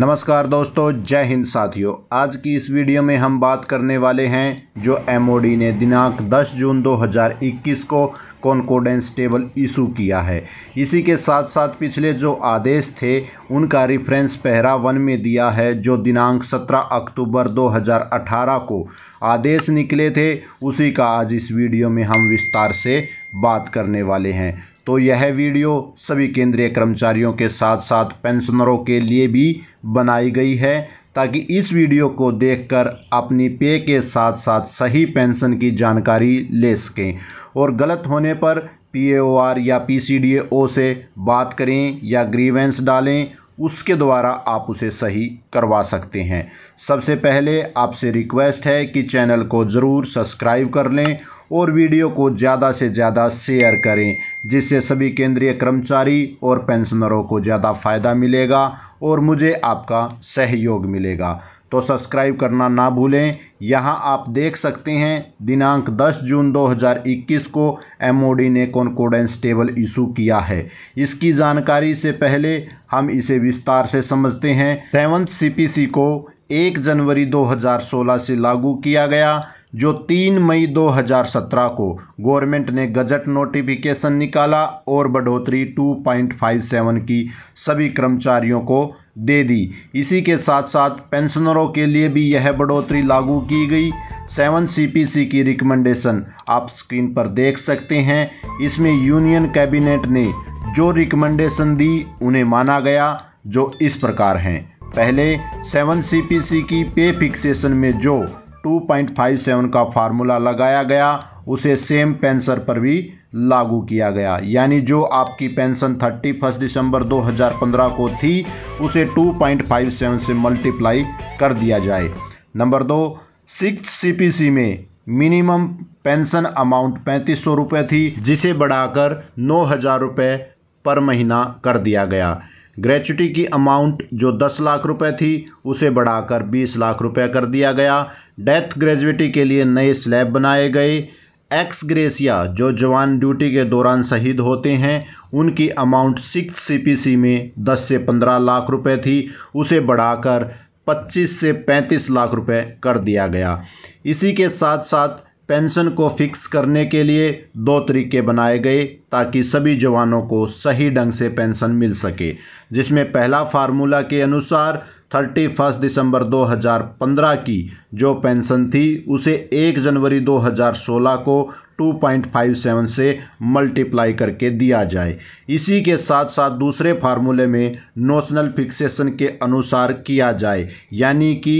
नमस्कार दोस्तों जय हिंद साथियों आज की इस वीडियो में हम बात करने वाले हैं जो एमओडी ने दिनांक 10 जून 2021 को कॉन्कोडेंस टेबल इशू किया है इसी के साथ साथ पिछले जो आदेश थे उनका रिफ्रेंस पहरा वन में दिया है जो दिनांक 17 अक्टूबर 2018 को आदेश निकले थे उसी का आज इस वीडियो में हम विस्तार से बात करने वाले हैं तो यह वीडियो सभी केंद्रीय कर्मचारियों के साथ साथ पेंशनरों के लिए भी बनाई गई है ताकि इस वीडियो को देखकर अपनी पे के साथ साथ सही पेंशन की जानकारी ले सकें और गलत होने पर पीएओआर या पीसीडीएओ से बात करें या ग्रीवेंस डालें उसके द्वारा आप उसे सही करवा सकते हैं सबसे पहले आपसे रिक्वेस्ट है कि चैनल को ज़रूर सब्सक्राइब कर लें और वीडियो को ज़्यादा से ज़्यादा शेयर करें जिससे सभी केंद्रीय कर्मचारी और पेंशनरों को ज़्यादा फ़ायदा मिलेगा और मुझे आपका सहयोग मिलेगा तो सब्सक्राइब करना ना भूलें यहाँ आप देख सकते हैं दिनांक 10 जून 2021 को एमओडी ने कॉन्कोडेंस टेबल इशू किया है इसकी जानकारी से पहले हम इसे विस्तार से समझते हैं सेवंथ सीपीसी को 1 जनवरी 2016 से लागू किया गया जो 3 मई 2017 को गवर्नमेंट ने गजट नोटिफिकेशन निकाला और बढ़ोतरी 2.57 की सभी कर्मचारियों को दे दी इसी के साथ साथ पेंशनरों के लिए भी यह बढ़ोतरी लागू की गई सेवन सीपीसी की रिकमेंडेशन आप स्क्रीन पर देख सकते हैं इसमें यूनियन कैबिनेट ने जो रिकमेंडेशन दी उन्हें माना गया जो इस प्रकार हैं पहले सेवन सीपीसी की पे फिक्सेशन में जो 2.57 का फार्मूला लगाया गया उसे सेम पेंसर पर भी लागू किया गया यानी जो आपकी पेंशन थर्टी फर्स्ट दिसंबर 2015 को थी उसे 2.57 से मल्टीप्लाई कर दिया जाए नंबर दो सिक्स सीपीसी में मिनिमम पेंशन अमाउंट पैंतीस सौ रुपये थी जिसे बढ़ाकर नौ हज़ार रुपये पर महीना कर दिया गया ग्रेचुटी की अमाउंट जो दस लाख रुपए थी उसे बढ़ाकर बीस लाख रुपए कर दिया गया डेथ ग्रेजुएटी के लिए नए स्लैब बनाए गए एक्स ग्रेसिया जो जवान ड्यूटी के दौरान शहीद होते हैं उनकी अमाउंट सिक्स सीपीसी में 10 से 15 लाख रुपए थी उसे बढ़ाकर 25 से 35 लाख रुपए कर दिया गया इसी के साथ साथ पेंशन को फिक्स करने के लिए दो तरीके बनाए गए ताकि सभी जवानों को सही ढंग से पेंशन मिल सके जिसमें पहला फार्मूला के अनुसार थर्टी फर्स्ट दिसंबर 2015 की जो पेंशन थी उसे 1 जनवरी 2016 को 2.57 से मल्टीप्लाई करके दिया जाए इसी के साथ साथ दूसरे फार्मूले में नोशनल फिक्सेशन के अनुसार किया जाए यानी कि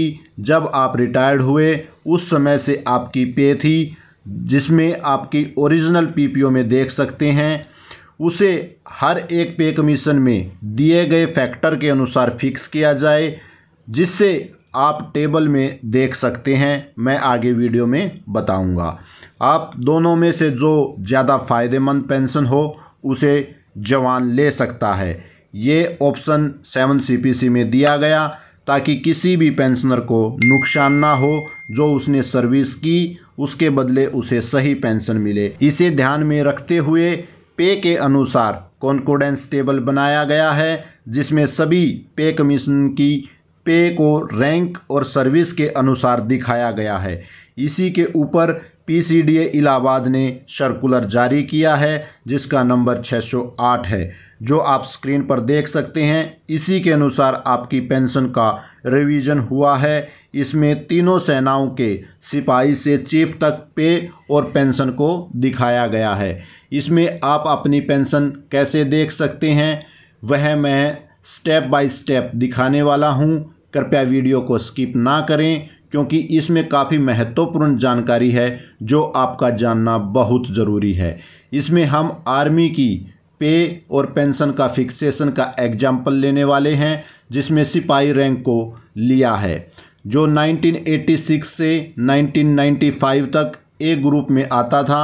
जब आप रिटायर्ड हुए उस समय से आपकी पे थी जिसमें आपकी ओरिजिनल पीपीओ में देख सकते हैं उसे हर एक पे कमीशन में दिए गए फैक्टर के अनुसार फिक्स किया जाए जिससे आप टेबल में देख सकते हैं मैं आगे वीडियो में बताऊंगा आप दोनों में से जो ज़्यादा फ़ायदेमंद पेंशन हो उसे जवान ले सकता है ये ऑप्शन सेवन सीपीसी में दिया गया ताकि किसी भी पेंशनर को नुकसान ना हो जो उसने सर्विस की उसके बदले उसे सही पेंशन मिले इसे ध्यान में रखते हुए पे के अनुसार कॉन्कोडेंस टेबल बनाया गया है जिसमें सभी पे कमीशन की पे को रैंक और सर्विस के अनुसार दिखाया गया है इसी के ऊपर पीसीडीए इलाहाबाद ने सर्कुलर जारी किया है जिसका नंबर 608 है जो आप स्क्रीन पर देख सकते हैं इसी के अनुसार आपकी पेंशन का रिवीजन हुआ है इसमें तीनों सेनाओं के सिपाही से चीफ तक पे और पेंशन को दिखाया गया है इसमें आप अपनी पेंशन कैसे देख सकते हैं वह मैं स्टेप बाय स्टेप दिखाने वाला हूं कृपया वीडियो को स्किप ना करें क्योंकि इसमें काफ़ी महत्वपूर्ण जानकारी है जो आपका जानना बहुत ज़रूरी है इसमें हम आर्मी की पे और पेंशन का फिक्सेशन का एग्जाम्पल लेने वाले हैं जिसमें सिपाही रैंक को लिया है जो 1986 से 1995 तक ए ग्रुप में आता था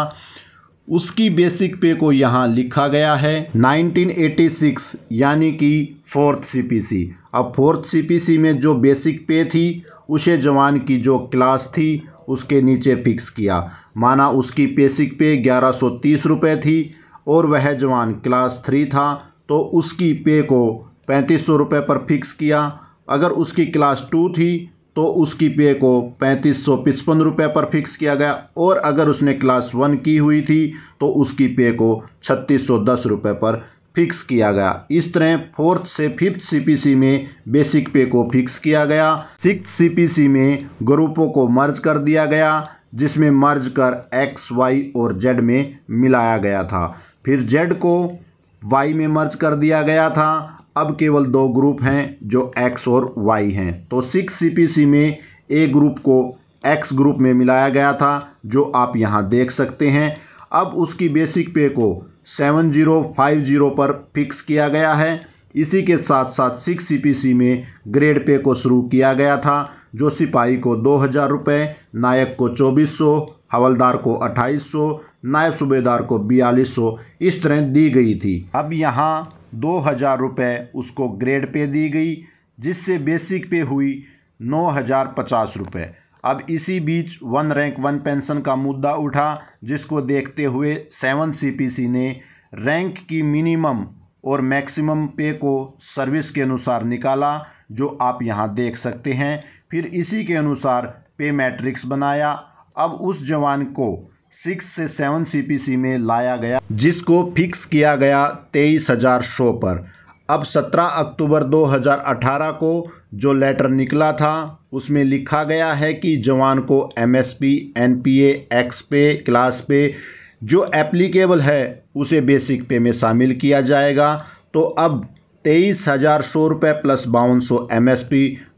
उसकी बेसिक पे को यहाँ लिखा गया है 1986 यानी कि फोर्थ सीपीसी अब फोर्थ सीपीसी में जो बेसिक पे थी उसे जवान की जो क्लास थी उसके नीचे फिक्स किया माना उसकी बेसिक पे ग्यारह सौ तीस रुपये थी और वह जवान क्लास थ्री था तो उसकी पे को पैंतीस सौ रुपये पर फिक्स किया अगर उसकी क्लास टू थी तो उसकी पे को पैंतीस सौ पचपन रुपये पर फिक्स किया गया और अगर उसने क्लास वन की हुई थी तो उसकी पे को छत्तीस सौ दस रुपये पर फिक्स किया गया इस तरह फोर्थ से फिफ्थ सीपीसी में बेसिक पे को फिक्स किया गया सिक्स सीपीसी में ग्रुपों को मर्ज कर दिया गया जिसमें मर्ज कर एक्स वाई और जेड में मिलाया गया था फिर जेड को वाई में मर्ज कर दिया गया था अब केवल दो ग्रुप हैं जो एक्स और वाई हैं तो सिक्स सीपीसी में ए ग्रुप को एक्स ग्रुप में मिलाया गया था जो आप यहाँ देख सकते हैं अब उसकी बेसिक पे को सेवन जीरो फाइव जीरो पर फिक्स किया गया है इसी के साथ साथ सिक्स सीपीसी में ग्रेड पे को शुरू किया गया था जो सिपाही को दो हज़ार रुपये नायक को चौबीस सौ हवलदार को अट्ठाईस सौ नायब सूबेदार को बयालीस सौ इस तरह दी गई थी अब यहाँ दो हज़ार रुपये उसको ग्रेड पे दी गई जिससे बेसिक पे हुई नौ हज़ार पचास रुपये अब इसी बीच वन रैंक वन पेंशन का मुद्दा उठा जिसको देखते हुए सेवन सीपीसी ने रैंक की मिनिमम और मैक्सिमम पे को सर्विस के अनुसार निकाला जो आप यहाँ देख सकते हैं फिर इसी के अनुसार पे मैट्रिक्स बनाया अब उस जवान को सिक्स से सेवन सीपीसी में लाया गया जिसको फिक्स किया गया तेईस हज़ार सौ पर अब 17 अक्टूबर 2018 को जो लेटर निकला था उसमें लिखा गया है कि जवान को MSP, NPA, x pay class pay जो एप्लीकेबल है उसे बेसिक पे में शामिल किया जाएगा तो अब तेईस हज़ार सौ रुपये प्लस बावन सौ एम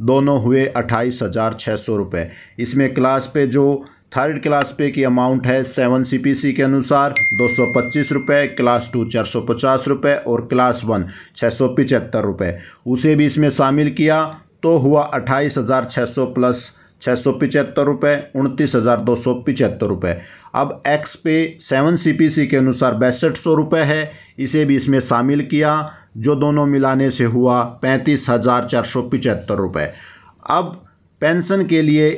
दोनों हुए अट्ठाईस हज़ार छः सौ रुपये इसमें क्लास पे जो थर्ड क्लास पे की अमाउंट है सेवन सीपीसी के अनुसार दो सौ पच्चीस रुपये क्लास टू चार सौ पचास रुपये और क्लास वन छः सौ पिचहत्तर रुपये उसे भी इसमें शामिल किया तो हुआ अट्ठाईस हज़ार छः सौ प्लस छः सौ पिचहत्तर रुपये उनतीस हज़ार दो सौ पिचहत्तर रुपये अब एक्स पे सेवन सीपीसी के अनुसार बैसठ सौ रुपये है इसे भी इसमें शामिल किया जो दोनों मिलाने से हुआ पैंतीस हज़ार चार सौ पिचहत्तर रुपये अब पेंशन के लिए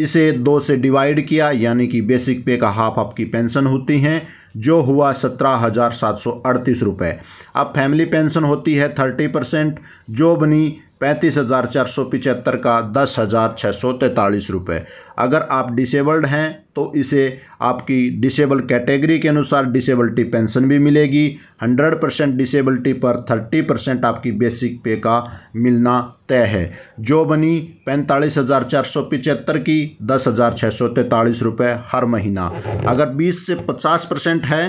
इसे दो से डिवाइड किया यानी कि बेसिक पे का हाफ आपकी पेंशन होती हैं जो हुआ सत्रह हज़ार सात सौ अड़तीस रुपये अब फैमिली पेंशन होती है थर्टी परसेंट जो बनी पैंतीस हज़ार चार सौ पिचहत्तर का दस हज़ार छः सौ तैंतालीस रुपये अगर आप डिसेबल्ड हैं तो इसे आपकी डिसेबल कैटेगरी के अनुसार डिसेबल्टी पेंशन भी मिलेगी हंड्रेड परसेंट डिसेबल्टी पर थर्टी परसेंट आपकी बेसिक पे का मिलना तय है जो बनी पैंतालीस हज़ार चार सौ पिचहत्तर की दस हज़ार छः सौ तैंतालीस रुपये हर महीना अगर बीस से पचास परसेंट है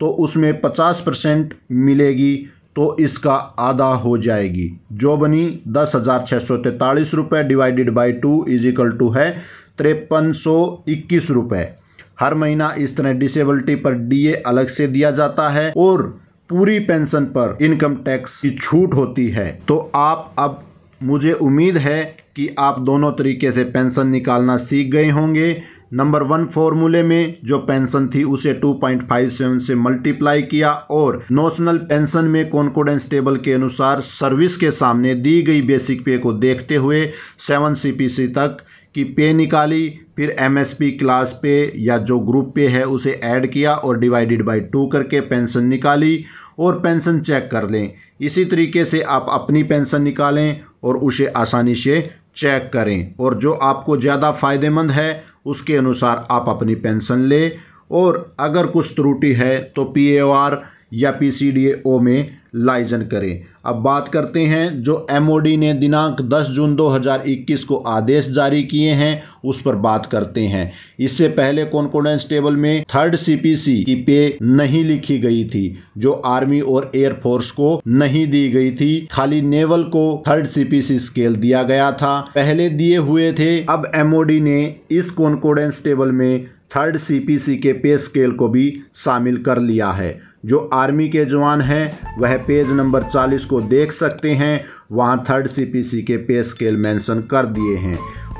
तो उसमें पचास परसेंट मिलेगी तो इसका आधा हो जाएगी जो बनी दस हज़ार छः सौ तैंतालीस रुपये divided by two is equal to है तिरपन सौ इक्कीस रुपये हर महीना इस तरह डिसेबिलिटी पर डीए अलग से दिया जाता है और पूरी पेंशन पर इनकम टैक्स की छूट होती है तो आप अब मुझे उम्मीद है कि आप दोनों तरीके से पेंशन निकालना सीख गए होंगे नंबर वन फॉर्मूले में जो पेंशन थी उसे 2.57 से मल्टीप्लाई किया और नोशनल पेंशन में कॉन्कोडेंस टेबल के अनुसार सर्विस के सामने दी गई बेसिक पे को देखते हुए सेवन सी तक की पे निकाली फिर एमएसपी क्लास पे या जो ग्रुप पे है उसे ऐड किया और डिवाइडेड बाय टू करके पेंशन निकाली और पेंशन चेक कर लें इसी तरीके से आप अपनी पेंशन निकालें और उसे आसानी से चेक करें और जो आपको ज़्यादा फ़ायदेमंद है उसके अनुसार आप अपनी पेंशन लें और अगर कुछ त्रुटि है तो पी या पी में लाइजन करें अब बात करते हैं जो एमओडी ने दिनांक 10 जून 2021 को आदेश जारी किए हैं उस पर बात करते हैं इससे पहले कॉन्कोडेंस टेबल में थर्ड सीपीसी की पे नहीं लिखी गई थी जो आर्मी और एयरफोर्स को नहीं दी गई थी खाली नेवल को थर्ड सीपीसी स्केल दिया गया था पहले दिए हुए थे अब एमओडी ने इस कॉन्कोडेंस टेबल में थर्ड सीपीसी के पे स्केल को भी शामिल कर लिया है जो आर्मी के जवान हैं वह पेज नंबर 40 को देख सकते हैं वहाँ थर्ड सीपीसी के पे स्केल मेंशन कर दिए हैं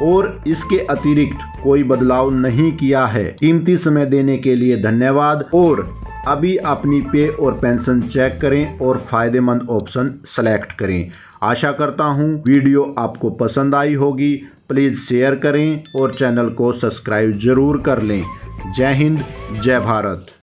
और इसके अतिरिक्त कोई बदलाव नहीं किया है कीमती समय देने के लिए धन्यवाद और अभी अपनी पे और पेंशन चेक करें और फ़ायदेमंद ऑप्शन सेलेक्ट करें आशा करता हूँ वीडियो आपको पसंद आई होगी प्लीज़ शेयर करें और चैनल को सब्सक्राइब ज़रूर कर लें जय हिंद जय भारत